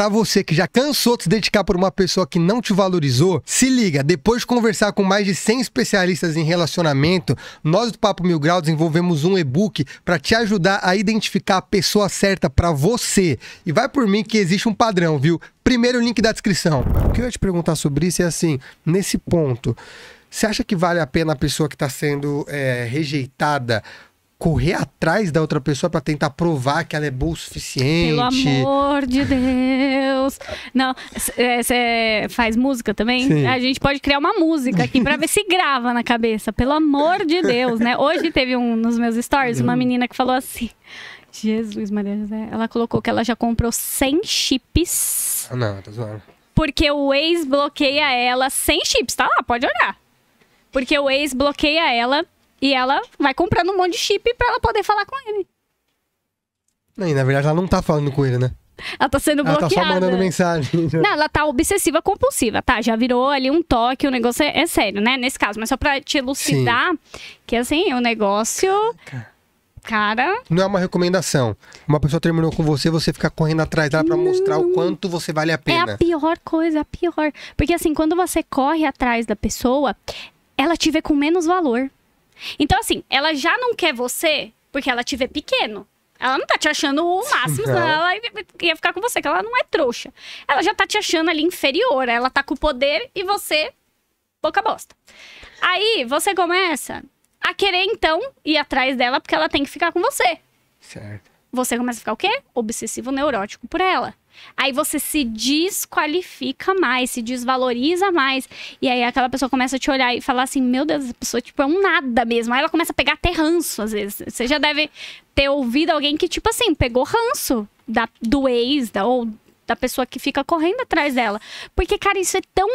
para você que já cansou de se dedicar por uma pessoa que não te valorizou, se liga, depois de conversar com mais de 100 especialistas em relacionamento, nós do Papo Mil Grau desenvolvemos um e-book para te ajudar a identificar a pessoa certa para você. E vai por mim que existe um padrão, viu? Primeiro link da descrição. O que eu ia te perguntar sobre isso é assim, nesse ponto, você acha que vale a pena a pessoa que está sendo é, rejeitada correr atrás da outra pessoa para tentar provar que ela é boa o suficiente. Pelo amor de Deus. Não, você é, faz música também? Sim. A gente pode criar uma música aqui para ver se grava na cabeça. Pelo amor de Deus, né? Hoje teve um nos meus stories uma uhum. menina que falou assim: Jesus, Maria José. Ela colocou que ela já comprou 100 chips. Ah, não, tá zoando. Porque o ex bloqueia ela sem chips, tá lá, pode olhar. Porque o ex bloqueia ela e ela vai comprando um monte de chip pra ela poder falar com ele. Não, e na verdade ela não tá falando com ele, né? Ela tá sendo bloqueada. Ela tá só mandando mensagem. Né? Não, ela tá obsessiva compulsiva, tá? Já virou ali um toque, o negócio é, é sério, né? Nesse caso, mas só pra te elucidar, Sim. que assim, o negócio. Cara. Não é uma recomendação. Uma pessoa terminou com você, você fica correndo atrás dela pra não. mostrar o quanto você vale a pena. É a pior coisa, é a pior. Porque assim, quando você corre atrás da pessoa, ela te vê com menos valor. Então, assim, ela já não quer você porque ela te vê pequeno. Ela não tá te achando o máximo, não. ela ia ficar com você, que ela não é trouxa. Ela já tá te achando ali inferior, ela tá com o poder e você, boca bosta. Aí você começa a querer, então, ir atrás dela porque ela tem que ficar com você. Certo. Você começa a ficar o quê? Obsessivo neurótico por ela. Aí você se desqualifica mais, se desvaloriza mais. E aí aquela pessoa começa a te olhar e falar assim: Meu Deus, essa pessoa tipo, é um nada mesmo. Aí ela começa a pegar até ranço, às vezes. Você já deve ter ouvido alguém que, tipo assim, pegou ranço da, do ex da, ou da pessoa que fica correndo atrás dela. Porque, cara, isso é tão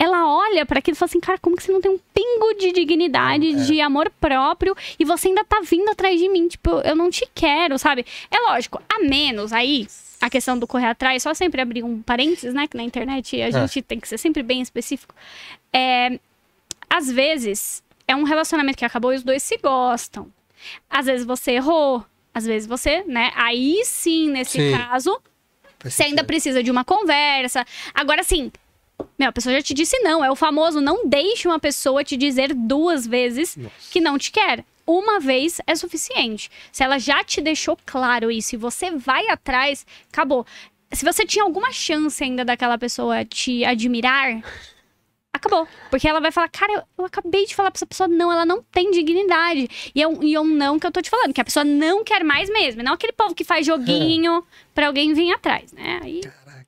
ela olha para aquilo e fala assim, cara, como que você não tem um pingo de dignidade, é. de amor próprio, e você ainda tá vindo atrás de mim, tipo, eu não te quero, sabe? É lógico, a menos aí, a questão do correr atrás, só sempre abrir um parênteses, né? Que na internet a é. gente tem que ser sempre bem específico. É, às vezes é um relacionamento que acabou e os dois se gostam. Às vezes você errou, às vezes você, né? Aí sim, nesse sim. caso, você ainda precisa de uma conversa. Agora sim, meu, a pessoa já te disse não. É o famoso não deixe uma pessoa te dizer duas vezes Nossa. que não te quer uma vez é suficiente. Se ela já te deixou claro isso e você vai atrás, acabou. Se você tinha alguma chance ainda daquela pessoa te admirar, acabou. Porque ela vai falar, cara, eu, eu, acabei de falar pra essa pessoa, não, ela não tem dignidade. E é um, e um não que eu tô te falando, que a pessoa não quer mais mesmo. Não aquele povo que faz joguinho é. pra alguém vir atrás, né? Aí... Caraca